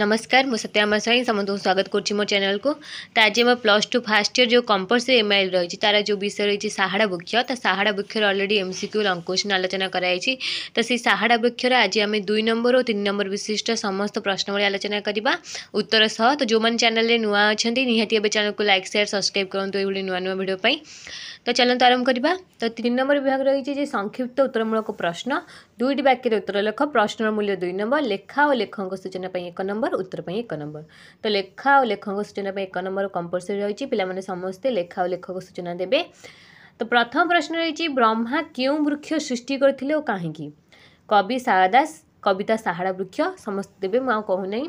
નમસ્કાર હું સત્યા મસાણી સમંતો સ્વાગત କରୁଛି ମୋ ଚ୍ୟାନେଲକୁ ତ ଆଜି ଆମର ପ୍ଲସ୍ ଟୁ ଫାର୍ଷ୍ଟ ଇୟର ଯେଉଁ କମ୍ପଲସରି ଏମ୍ଆଇଏଲ୍ ରହିଛି ତା'ର ଯେଉଁ ବିଷୟ ରହିଛି ସାହାଡ଼ା ବୃକ୍ଷ ତ ସାହାଡ଼ା ବୃକ୍ଷର ଅଲରେଡ଼ି ଏମ୍ସିକ୍ୟୁ ଲଙ୍ଗ କ୍ୱେଶ୍ଚନ୍ ଆଲୋଚନା କରାଯାଇଛି ତ ସେଇ ସାହାଡ଼ା ବୃକ୍ଷର ଆଜି ଆମେ ଦୁଇ ନମ୍ବର ଓ ତିନି ନମ୍ବର ବିଶିଷ୍ଟ ସମସ୍ତ ପ୍ରଶ୍ନବଳୀ ଆଲୋଚନା କରିବା ଉତ୍ତର ସହ ତ ଯେଉଁମାନେ ଚ୍ୟାନେଲରେ ନୂଆ ଅଛନ୍ତି ନିହାତି ଏବେ ଚ୍ୟାନେଲକୁ ଲାଇକ୍ ସେୟାର ସବସ୍କ୍ରାଇବ୍ କରନ୍ତୁ ଏଇଭଳି ନୂଆ ନୂଆ ଭିଡ଼ିଓ ପାଇଁ तो त चालनु तो तिन नम्बर विभाग रहेछ संक्षिप्त उत्तरमूलक प्रश्न दुई वाक्य उत्तर लेख प्रश्न मूल्य दुई नम्बर लेखा सूचना सूचनापू एक नम्बर उत्तरप्रै एक नम्बर तो लेखा सूचना आखचना एक नम्बर कम्पलसरी रहेछ पहिला समस्तै लेखाऔ लेखको सूचना दे तो प्रथम प्रश्न रहेछ ब्रह्मा के वृक्ष सृष्टि गरि काहीँक कवि शारा कविता साहाड़ा वृक्ष समस्त दे म आउँ नै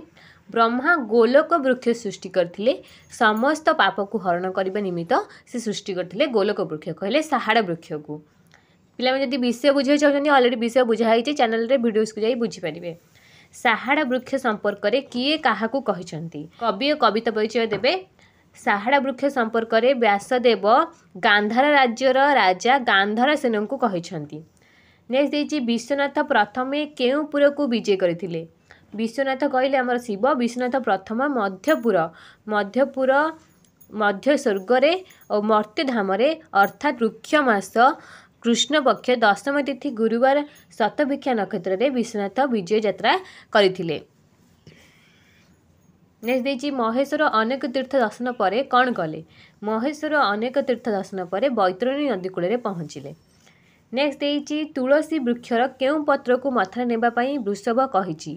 ବ୍ରହ୍ମା ଗୋଲୋକ ବୃକ୍ଷ ସୃଷ୍ଟି କରିଥିଲେ ସମସ୍ତ ପାପକୁ ହରଣ କରିବା ନିମିତ୍ତ ସେ ସୃଷ୍ଟି କରିଥିଲେ ଗୋଲୋକ ବୃକ୍ଷ କହିଲେ ସାହାଡ଼ ବୃକ୍ଷକୁ ପିଲାମାନେ ଯଦି ବିଷୟ ବୁଝିବାକୁ ଚାହୁଁଛନ୍ତି ଅଲରେଡ଼ି ବିଷୟ ବୁଝା ହେଇଛି ଚ୍ୟାନେଲ୍ରେ ଭିଡ଼ିଓସ୍କୁ ଯାଇ ବୁଝିପାରିବେ ସାହାଡ଼ା ବୃକ୍ଷ ସମ୍ପର୍କରେ କିଏ କାହାକୁ କହିଛନ୍ତି କବି ଓ କବିତା ପରିଚୟ ଦେବେ ସାହାଡ଼ା ବୃକ୍ଷ ସମ୍ପର୍କରେ ବ୍ୟାସଦେବ ଗାନ୍ଧାର ରାଜ୍ୟର ରାଜା ଗାନ୍ଧାର ସେନଙ୍କୁ କହିଛନ୍ତି ନେକ୍ସଟ ଦେଇଛି ବିଶ୍ୱନାଥ ପ୍ରଥମେ କେଉଁ ପୁରକୁ ବିଜେ କରିଥିଲେ ବିଶ୍ୱନାଥ କହିଲେ ଆମର ଶିବ ବିଶ୍ୱନାଥ ପ୍ରଥମ ମଧ୍ୟପୁର ମଧ୍ୟପୁର ମଧ୍ୟ ସ୍ୱର୍ଗରେ ଓ ମର୍ତ୍ତ୍ୟଧାମରେ ଅର୍ଥାତ୍ ବୃକ୍ଷ ମାସ କୃଷ୍ଣ ପକ୍ଷ ଦଶମ ତିଥି ଗୁରୁବାର ଶତଭିକ୍ଷା ନକ୍ଷତ୍ରରେ ବିଶ୍ୱନାଥ ବିଜୟ ଯାତ୍ରା କରିଥିଲେ ନେକ୍ସଟ ଦେଇଛି ମହେଶ୍ୱର ଅନେକ ତୀର୍ଥ ଦର୍ଶନ ପରେ କ'ଣ କଲେ ମହେଶ୍ୱର ଅନେକ ତୀର୍ଥ ଦର୍ଶନ ପରେ ବୈତରଣୀ ନଦୀ କୂଳରେ ପହଞ୍ଚିଲେ ନେକ୍ସଟ ଦେଇଛି ତୁଳସୀ ବୃକ୍ଷର କେଉଁ ପତ୍ରକୁ ମଥାରେ ନେବା ପାଇଁ ବୃଷଭ କହିଛି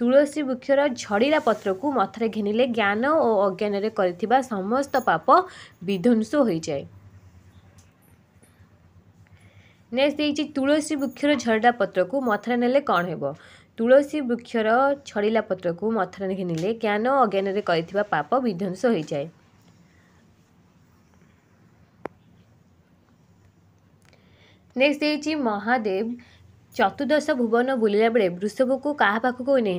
ତୁଳସୀ ବୃକ୍ଷର ଝଡ଼ିଲା ପତ୍ରକୁ ମଥାରେ ଘେନିଲେ ଜ୍ଞାନ ଓ ଅଜ୍ଞାନରେ କରିଥିବା ସମସ୍ତ ପାପ ବିଧ୍ୱଂସ ହୋଇଯାଏ ନେକ୍ସଟ ହେଇଛି ତୁଳସୀ ବୃକ୍ଷର ଝଡ଼ିଲା ପତ୍ରକୁ ମଥାରେ ନେଲେ କ'ଣ ହେବ ତୁଳସୀ ବୃକ୍ଷର ଛଡ଼ିଲା ପତ୍ରକୁ ମଥାରେ ଘେନିଲେ ଜ୍ଞାନ ଓ ଅଜ୍ଞାନରେ କରିଥିବା ପାପ ବିଧ୍ୱଂସ ହୋଇଯାଏ ନେକ୍ସଟ ହେଇଛି ମହାଦେବ चतुर्दश भुवन बुलिला बेला वृषभको कहाँ पाखकै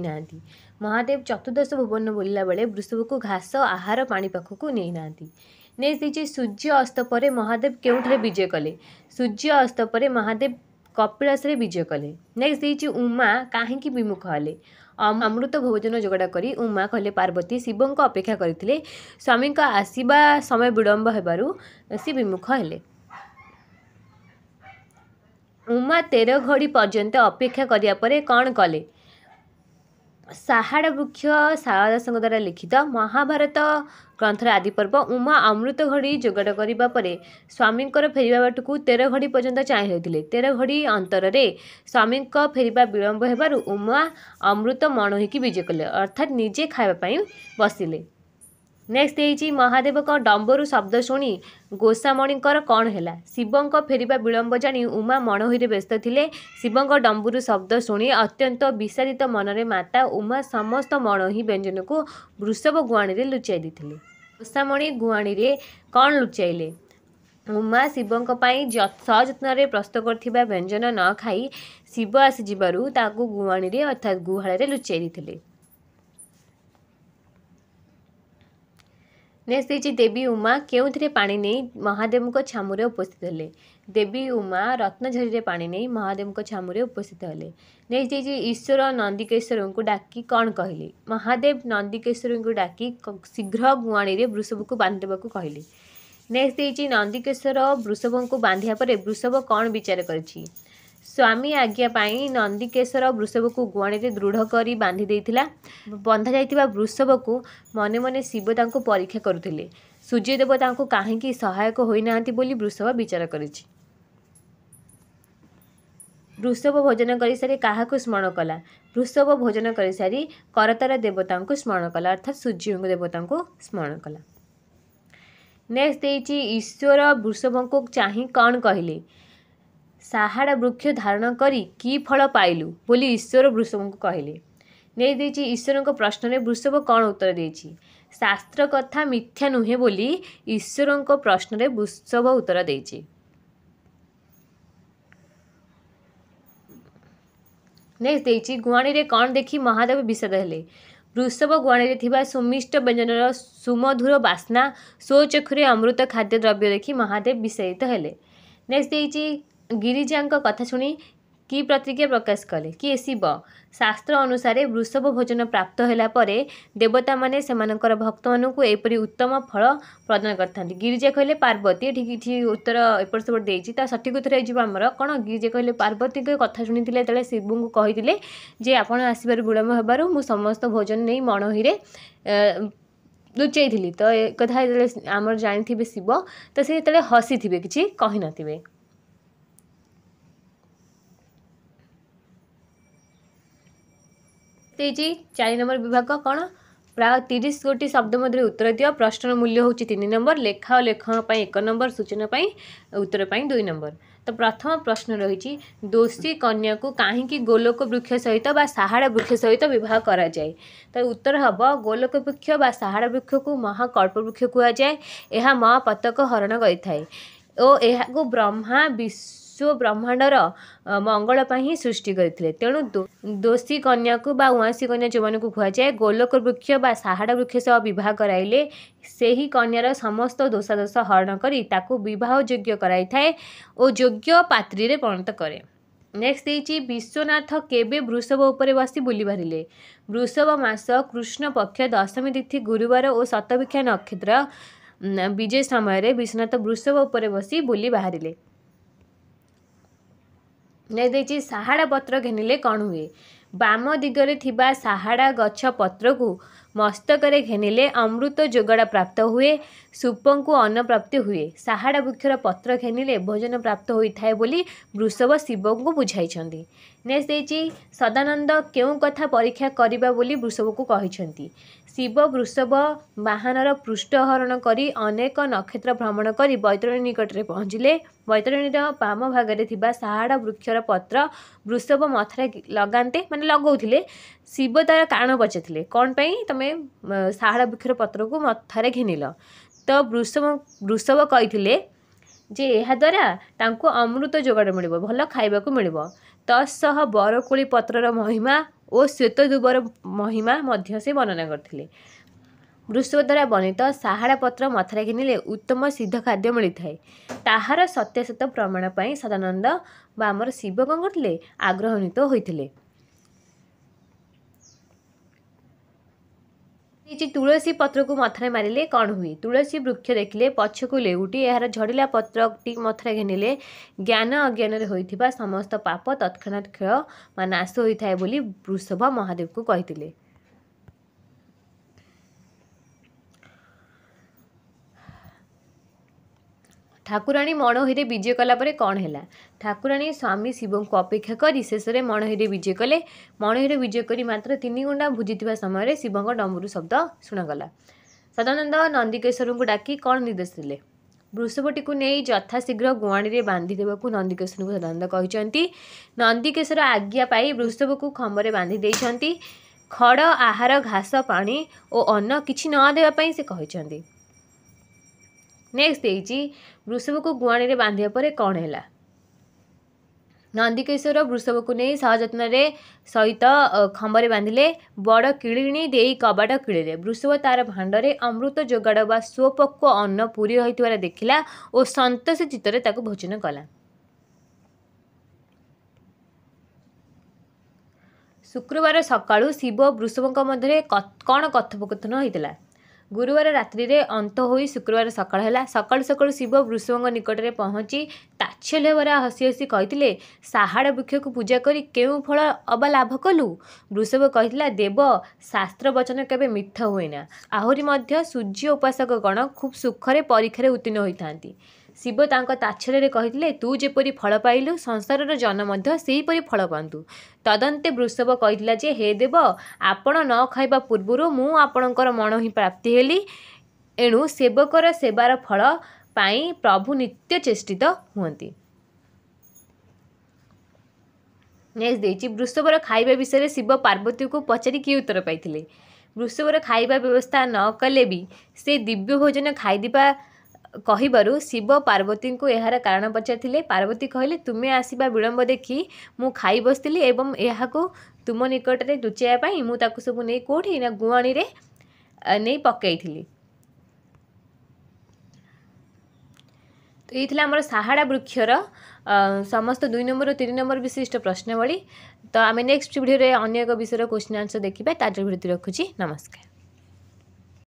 महादेव चतुर्दश भुवन बुलिला बेला को घास आहार पानी को पाखकै नेक्स्ट है सूर्य अस्त पर महादेव के ठिक विजय कले सूर्य अस्त पर महादेव कपिलासे विजय कले नेक्स्ट नक्सटी उमा काहीँक विमुख हले अमृत भोजन जोडा गरि उमार्वती शिवको अपेक्षा गरि स्वामीको आसि समय विडम्ब हवार विमुख विमुखे ଉମା ତେର ଘଡ଼ି ପର୍ଯ୍ୟନ୍ତ ଅପେକ୍ଷା କରିବା ପରେ କ'ଣ କଲେ ସାହାଡ଼ ବୃକ୍ଷ ଶାରଦାସଙ୍କ ଦ୍ୱାରା ଲିଖିତ ମହାଭାରତ ଗ୍ରନ୍ଥର ଆଦି ପର୍ବ ଉମା ଅମୃତ ଘଡ଼ି ଯୋଗାଡ଼ କରିବା ପରେ ସ୍ୱାମୀଙ୍କର ଫେରିବା ବାଟକୁ ତେର ଘଡ଼ି ପର୍ଯ୍ୟନ୍ତ ଚାହିଁ ହୋଇଥିଲେ ତେର ଘଡ଼ି ଅନ୍ତରରେ ସ୍ୱାମୀଙ୍କ ଫେରିବା ବିଳମ୍ବ ହେବାରୁ ଉମା ଅମୃତ ମଣ ହୋଇକି ବିଜେ କଲେ ଅର୍ଥାତ୍ ନିଜେ ଖାଇବା ପାଇଁ ବସିଲେ ନେକ୍ସଟ ହେଇଛି ମହାଦେବଙ୍କ ଡମ୍ବରୁ ଶବ୍ଦ ଶୁଣି ଗୋସାମଣିଙ୍କର କ'ଣ ହେଲା ଶିବଙ୍କ ଫେରିବା ବିଳମ୍ବ ଜାଣି ଉମା ମଣହୀରେ ବ୍ୟସ୍ତ ଥିଲେ ଶିବଙ୍କ ଡମ୍ବରୁ ଶବ୍ଦ ଶୁଣି ଅତ୍ୟନ୍ତ ବିଷାଦିତ ମନରେ ମାତା ଉମା ସମସ୍ତ ମଣହି ବ୍ୟଞ୍ଜନକୁ ବୃଷଭ ଗୁଆଣିରେ ଲୁଚାଇ ଦେଇଥିଲେ ଗୋସାମଣି ଗୁଆଣିରେ କ'ଣ ଲୁଚାଇଲେ ଉମା ଶିବଙ୍କ ପାଇଁ ସଯତ୍ନରେ ପ୍ରସ୍ତୁତ କରିଥିବା ବ୍ୟଞ୍ଜନ ନ ଖାଇ ଶିବ ଆସିଯିବାରୁ ତାକୁ ଗୁଆଣିରେ ଅର୍ଥାତ୍ ଗୁହାଳରେ ଲୁଚାଇ ଦେଇଥିଲେ नेक्स्ट है देवी उमा महादेव को छामु उपस्थित हे देवी उमा रत्नझरी महादेव को छामुरी उपस्थित नेक्स्ट है ईश्वर नंदीकेश्वर को नन्दिकेश्वर डाकि कन् महादेव नंदीकेश्वर को डाकि शीघ्र गुवा वृषभको बान् कहिले नेक्सट है नन्दिकेशवर वृषभ बान्ध वृषभ कन् विचार गरि स्वामी आज्ञापी नंदिकेशर वृषभ को गुआणी दृढ़ कर बांधि बंधा जा वृषभ को मन मने शिवता परीक्षा करुले सूर्यदेव ताक कहीं सहायक होना वृषभ विचार कर वृषभ भोजन कर सारी क्या स्मरण कला वृषभ भोजन कर सारी करतार देवता स्मरण कला अर्थात सूर्य देवता स्मरण कला नेक्स्ट देश वृषभ को चाह कह ସାହାଡ଼ା ବୃକ୍ଷ ଧାରଣ କରି କି ଫଳ ପାଇଲୁ ବୋଲି ଈଶ୍ୱର ବୃଷଭଙ୍କୁ କହିଲେ ନେଇଦେଇଛି ଈଶ୍ୱରଙ୍କ ପ୍ରଶ୍ନରେ ବୃଷଭ କ'ଣ ଉତ୍ତର ଦେଇଛି ଶାସ୍ତ୍ର କଥା ମିଥ୍ୟା ନୁହେଁ ବୋଲି ଈଶ୍ୱରଙ୍କ ପ୍ରଶ୍ନରେ ବୃଷଭ ଉତ୍ତର ଦେଇଛି ନେକ୍ସଟ ଦେଇଛି ଗୁଆଣୀରେ କ'ଣ ଦେଖି ମହାଦେବ ବିଷାଦ ହେଲେ ବୃଷଭ ଗୁଆଣୀରେ ଥିବା ସୁମିଷ୍ଟ ବ୍ୟଞ୍ଜନର ସୁମଧୁର ବାସ୍ନା ସ୍ୱଚକ୍ଷୁରେ ଅମୃତ ଖାଦ୍ୟ ଦ୍ରବ୍ୟ ଦେଖି ମହାଦେବ ବିଷାଦିତ ହେଲେ ନେକ୍ସଟ ଦେଇଛି ଗିରିଜାଙ୍କ କଥା ଶୁଣି କି ପ୍ରତିକ୍ରିୟା ପ୍ରକାଶ କଲେ କିଏ ଶିବ ଶାସ୍ତ୍ର ଅନୁସାରେ ବୃଷଭ ଭୋଜନ ପ୍ରାପ୍ତ ହେଲା ପରେ ଦେବତାମାନେ ସେମାନଙ୍କର ଭକ୍ତମାନଙ୍କୁ ଏପରି ଉତ୍ତମ ଫଳ ପ୍ରଦାନ କରିଥାନ୍ତି ଗିରିଜା କହିଲେ ପାର୍ବତୀ ଏଠି କିଛି ଉତ୍ତର ଏପଟ ସେପଟ ଦେଇଛି ତା ସଠିକ୍ ଉତ୍ତର ହେଇଯିବ ଆମର କ'ଣ ଗିରିଜା କହିଲେ ପାର୍ବତୀଙ୍କ କଥା ଶୁଣିଥିଲେ ଯେତେବେଳେ ଶିବଙ୍କୁ କହିଥିଲେ ଯେ ଆପଣ ଆସିବାରୁ ବିଳମ୍ବ ହେବାରୁ ମୁଁ ସମସ୍ତ ଭୋଜନ ନେଇ ମଣୋହିରେ ଲୁଚେଇଥିଲି ତ ଏ କଥା ଯେତେବେଳେ ଆମର ଜାଣିଥିବେ ଶିବ ତ ସେ ଯେତେବେଳେ ହସିଥିବେ କିଛି କହିନଥିବେ चार नंबर विभाग कौन प्राय तीस गोटी शब्द मध्य उत्तर दि प्रश्न मूल्य हूँ तीन नंबर लेखा और लेखन एक नंबर सूचना उत्तर पर दुई नंबर तो प्रथम प्रश्न रही दोषी कन्या को कहीं गोलोक वृक्ष सहित साहाड़ा वृक्ष सहित बहुत कराए तो उत्तर हम गोलोक वृक्ष व साहाड़ा वृक्ष को महाकल्प वृक्ष कहुए यह महापतक हरण कर ब्रह्मा विश्व ବିଶ୍ୱ ବ୍ରହ୍ମାଣ୍ଡର ମଙ୍ଗଳ ପାଇଁ ହିଁ ସୃଷ୍ଟି କରିଥିଲେ ତେଣୁ ଦୋଷୀ କନ୍ୟାକୁ ବା ଉଆଁସୀ କନ୍ୟା ଯେଉଁମାନଙ୍କୁ କୁହାଯାଏ ଗୋଲକ ବୃକ୍ଷ ବା ସାହାଡ଼ ବୃକ୍ଷ ସହ ବିବାହ କରାଇଲେ ସେହି କନ୍ୟାର ସମସ୍ତ ଦୋଷାଦୋଷ ହରଣ କରି ତାକୁ ବିବାହ ଯୋଗ୍ୟ କରାଇଥାଏ ଓ ଯୋଗ୍ୟ ପାତ୍ରୀରେ ପରିଣତ କରେ ନେକ୍ସଟ ଦେଇଛି ବିଶ୍ୱନାଥ କେବେ ବୃଷଭ ଉପରେ ବସି ବୁଲି ପାରିଲେ ବୃଷଭ ମାସ କୃଷ୍ଣ ପକ୍ଷ ଦଶମୀ ତିଥି ଗୁରୁବାର ଓ ଶତଭିକ୍ଷା ନକ୍ଷତ୍ର ବିଜୟ ସମୟରେ ବିଶ୍ୱନାଥ ବୃଷଭ ଉପରେ ବସି ବୁଲି ବାହାରିଲେ ଦେଇଛି ସାହାଡ଼ା ପତ୍ର ଘେନିଲେ କ'ଣ ହୁଏ ବାମ ଦିଗରେ ଥିବା ସାହାଡ଼ା ଗଛ ପତ୍ରକୁ ମସ୍ତକରେ ଘେନିଲେ ଅମୃତ ଯୋଗାଡ଼ ପ୍ରାପ୍ତ ହୁଏ ସୁପଙ୍କୁ ଅନ୍ନପ୍ରାପ୍ତି ହୁଏ ସାହାଡ଼ା ବୃକ୍ଷର ପତ୍ର ଘେନିଲେ ଭୋଜନ ପ୍ରାପ୍ତ ହୋଇଥାଏ ବୋଲି ବୃଷଭ ଶିବଙ୍କୁ ବୁଝାଇଛନ୍ତି ନେକ୍ସଟ୍ ଦେଇଛି ସଦାନନ୍ଦ କେଉଁ କଥା ପରୀକ୍ଷା କରିବା ବୋଲି ବୃଷଭକୁ କହିଛନ୍ତି ଶିବ ବୃଷଭ ବାହନର ପୃଷ୍ଠହରଣ କରି ଅନେକ ନକ୍ଷତ୍ର ଭ୍ରମଣ କରି ବୈତରଣୀ ନିକଟରେ ପହଞ୍ଚିଲେ ବୈତରଣୀର ବାମ ଭାଗରେ ଥିବା ସାହାଡ଼ ବୃକ୍ଷର ପତ୍ର ବୃଷଭ ମଥାରେ ଲଗାନ୍ତେ ମାନେ ଲଗାଉଥିଲେ ଶିବ ତାର କାରଣ ପଚାରିଥିଲେ କ'ଣ ପାଇଁ ତୁମେ ସାହାଡ଼ ବୃକ୍ଷର ପତ୍ରକୁ ମଥାରେ ଘେନିଲ ତ ବୃଷଭ ବୃଷଭ କହିଥିଲେ ଯେ ଏହାଦ୍ୱାରା ତାଙ୍କୁ ଅମୃତ ଯୋଗାଡ଼ ମିଳିବ ଭଲ ଖାଇବାକୁ ମିଳିବ ତତ୍ସହ ବରକୋଳି ପତ୍ରର ମହିମା ଓ ଶ୍ୱେତ ଦୁବର ମହିମା ମଧ୍ୟ ସେ ବର୍ଣ୍ଣନା କରିଥିଲେ ବୃଷ ଦ୍ୱାରା ବର୍ଣ୍ଣିତ ସାହାଡ଼ା ପତ୍ର ମଥାରେ ଘିନିଲେ ଉତ୍ତମ ସିଦ୍ଧ ଖାଦ୍ୟ ମିଳିଥାଏ ତାହାର ସତ୍ୟାସତ୍ୟ ପ୍ରମାଣ ପାଇଁ ସଦାନନ୍ଦ ବା ଆମର ଶିବ କ'ଣ କରିଥିଲେ ଆଗ୍ରହଣୀତ ହୋଇଥିଲେ କିଛି ତୁଳସୀ ପତ୍ରକୁ ମଥାରେ ମାରିଲେ କ'ଣ ହୁଏ ତୁଳସୀ ବୃକ୍ଷ ଦେଖିଲେ ପଛକୁ ଲେଉଟି ଏହାର ଝଡ଼ିଲା ପତ୍ରଟି ମଥାରେ ଘେନିଲେ ଜ୍ଞାନ ଅଜ୍ଞାନରେ ହୋଇଥିବା ସମସ୍ତ ପାପ ତତ୍କ୍ଷଣାତ୍ କ୍ଷୟ ବା ନାଶ ହୋଇଥାଏ ବୋଲି ବୃଷଭ ମହାଦେବକୁ କହିଥିଲେ ଠାକୁରାଣୀ ମଣୋହିରେ ବିଜେ କଲାପରେ କ'ଣ ହେଲା ଠାକୁରାଣୀ ସ୍ୱାମୀ ଶିବଙ୍କୁ ଅପେକ୍ଷା କରି ଶେଷରେ ମଣୋହିରେ ବିଜେ କଲେ ମଣୋହିରେ ବିଜେ କରି ମାତ୍ର ତିନି ଗୁଣ୍ଡା ଭୁଜିଥିବା ସମୟରେ ଶିବଙ୍କ ଡମ୍ବରୁ ଶବ୍ଦ ଶୁଣଗଲା ସଦାନନ୍ଦ ନନ୍ଦିକେଶ୍ୱରଙ୍କୁ ଡାକି କ'ଣ ନିର୍ଦ୍ଦେଶ ଦେଲେ ବୃଷଭଟିକୁ ନେଇ ଯଥାଶୀଘ୍ର ଗୁଆଣିରେ ବାନ୍ଧିଦେବାକୁ ନନ୍ଦିକେଶ୍ୱରଙ୍କୁ ସଦାନନ୍ଦ କହିଛନ୍ତି ନନ୍ଦିକେଶ୍ୱର ଆଜ୍ଞା ପାଇ ବୃଷଭକୁ ଖମ୍ବରେ ବାନ୍ଧି ଦେଇଛନ୍ତି ଖଡ଼ ଆହାର ଘାସ ପାଣି ଓ ଅନ୍ନ କିଛି ନ ଦେବା ପାଇଁ ସେ କହିଛନ୍ତି ନେକ୍ସଟ ଦେଇଛି ବୃଷଭକୁ ଗୁଆଣିରେ ବାନ୍ଧିବା ପରେ କ'ଣ ହେଲା ନନ୍ଦିକେଶ୍ୱର ବୃଷଭକୁ ନେଇ ସହଯତ୍ନରେ ସହିତ ଖମ୍ବରେ ବାନ୍ଧିଲେ ବଡ଼ କିଳିଣୀ ଦେଇ କବାଟ କିଳିଲେ ବୃଷଭ ତାର ଭାଣ୍ଡରେ ଅମୃତ ଯୋଗାଡ଼ ବା ସ୍ୱପକ୍ୱ ଅନ୍ନ ପୁରୀ ରହିଥିବାର ଦେଖିଲା ଓ ସନ୍ତୋଷ ଚିତ୍ତରେ ତାକୁ ଭୋଜନ କଲା ଶୁକ୍ରବାର ସକାଳୁ ଶିବ ବୃଷଭଙ୍କ ମଧ୍ୟରେ କ'ଣ କଥୋପକଥନ ହୋଇଥିଲା ଗୁରୁବାର ରାତ୍ରିରେ ଅନ୍ତ ହୋଇ ଶୁକ୍ରବାର ସକାଳ ହେଲା ସକାଳୁ ସକାଳୁ ଶିବ ବୃଷଭଙ୍କ ନିକଟରେ ପହଞ୍ଚି ତାଚ୍ଛଲ୍ୟ ବରା ହସି ହସି କହିଥିଲେ ସାହାଡ଼ ବୃକ୍ଷକୁ ପୂଜା କରି କେଉଁ ଫଳ ଅବା ଲାଭ କଲୁ ବୃଷଭ କହିଥିଲା ଦେବ ଶାସ୍ତ୍ର ବଚନ କେବେ ମିଥ ହୁଏନା ଆହୁରି ମଧ୍ୟ ସୂର୍ଯ୍ୟ ଉପାସକ ଗଣ ଖୁବ୍ ସୁଖରେ ପରୀକ୍ଷାରେ ଉତ୍ତୀର୍ଣ୍ଣ ହୋଇଥାନ୍ତି ଶିବ ତାଙ୍କ ତାଛରରେ କହିଥିଲେ ତୁ ଯେପରି ଫଳ ପାଇଲୁ ସଂସାରର ଜନ ମଧ୍ୟ ସେହିପରି ଫଳ ପାଆନ୍ତୁ ତଦନ୍ତେ ବୃଷଭ କହିଥିଲା ଯେ ହେ ଦେବ ଆପଣ ନ ଖାଇବା ପୂର୍ବରୁ ମୁଁ ଆପଣଙ୍କର ମନ ହିଁ ପ୍ରାପ୍ତି ହେଲି ଏଣୁ ସେବକର ସେବାର ଫଳ ପାଇଁ ପ୍ରଭୁ ନିତ୍ୟ ଚେଷ୍ଟିତ ହୁଅନ୍ତି ନେକ୍ସଟ ଦେଇଛି ବୃଷଭର ଖାଇବା ବିଷୟରେ ଶିବ ପାର୍ବତୀକୁ ପଚାରି କିଏ ଉତ୍ତର ପାଇଥିଲେ ବୃଷଭର ଖାଇବା ବ୍ୟବସ୍ଥା ନ କଲେ ବି ସେ ଦିବ୍ୟ ଭୋଜନ ଖାଇଦେବା କହିବାରୁ ଶିବ ପାର୍ବତୀଙ୍କୁ ଏହାର କାରଣ ପଚାରିଥିଲେ ପାର୍ବତୀ କହିଲେ ତୁମେ ଆସିବା ବିଳମ୍ବ ଦେଖି ମୁଁ ଖାଇ ବସିଥିଲି ଏବଂ ଏହାକୁ ତୁମ ନିକଟରେ ଲୁଚାଇବା ପାଇଁ ମୁଁ ତାକୁ ସବୁ ନେଇ କେଉଁଠି ନା ଗୁଆଣିରେ ନେଇ ପକାଇଥିଲି ତ ଏଇ ଥିଲା ଆମର ସାହାଡ଼ା ବୃକ୍ଷର ସମସ୍ତ ଦୁଇ ନମ୍ବର ଓ ତିନି ନମ୍ବର ବିଶିଷ୍ଟ ପ୍ରଶ୍ନାବଳୀ ତ ଆମେ ନେକ୍ସଟ ଭିଡ଼ିଓରେ ଅନ୍ୟ ଏକ ବିଷୟର କୋଶ୍ଚିନ୍ ଆନ୍ସର ଦେଖିବା ତା ଯୋଗୁଁ ରଖୁଛି ନମସ୍କାର